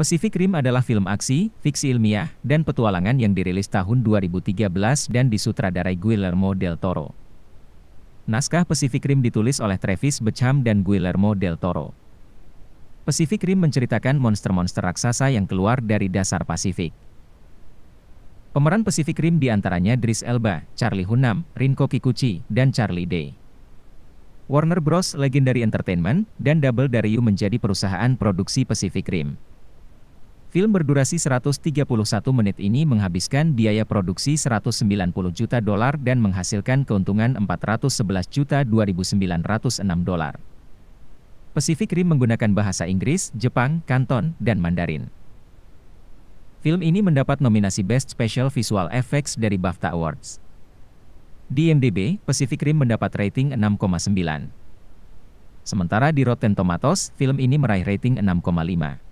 Pacific Rim adalah film aksi, fiksi ilmiah, dan petualangan yang dirilis tahun 2013 dan disutradarai Guillermo del Toro. Naskah Pacific Rim ditulis oleh Travis Becham dan Guillermo del Toro. Pacific Rim menceritakan monster-monster raksasa yang keluar dari dasar Pasifik. Pemeran Pacific Rim diantaranya Dris Elba, Charlie Hunnam, Rinko Kikuchi, dan Charlie Day. Warner Bros. Legendary Entertainment, dan Double W menjadi perusahaan produksi Pacific Rim. Film berdurasi 131 menit ini menghabiskan biaya produksi 190 juta dolar dan menghasilkan keuntungan 411 juta 2.906 dolar. Pacific Rim menggunakan bahasa Inggris, Jepang, Kanton, dan Mandarin. Film ini mendapat nominasi Best Special Visual Effects dari BAFTA Awards. Di IMDb, Pacific Rim mendapat rating 6,9. Sementara di Rotten Tomatoes, film ini meraih rating 6,5.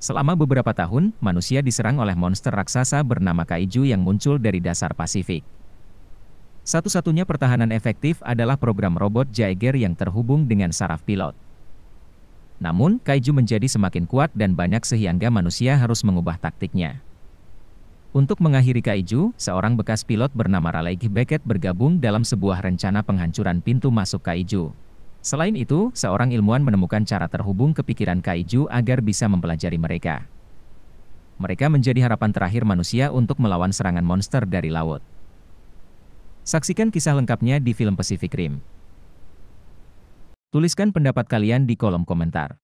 Selama beberapa tahun, manusia diserang oleh monster raksasa bernama kaiju yang muncul dari dasar Pasifik. Satu-satunya pertahanan efektif adalah program robot Jaeger yang terhubung dengan saraf pilot. Namun, kaiju menjadi semakin kuat dan banyak sehingga manusia harus mengubah taktiknya. Untuk mengakhiri kaiju, seorang bekas pilot bernama Raleigh Beckett bergabung dalam sebuah rencana penghancuran pintu masuk kaiju. Selain itu, seorang ilmuwan menemukan cara terhubung ke pikiran kaiju agar bisa mempelajari mereka. Mereka menjadi harapan terakhir manusia untuk melawan serangan monster dari laut. Saksikan kisah lengkapnya di film Pacific Rim. Tuliskan pendapat kalian di kolom komentar.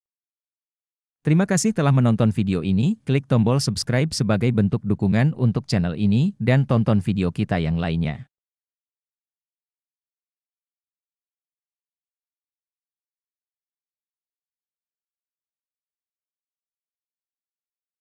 Terima kasih telah menonton video ini, klik tombol subscribe sebagai bentuk dukungan untuk channel ini, dan tonton video kita yang lainnya.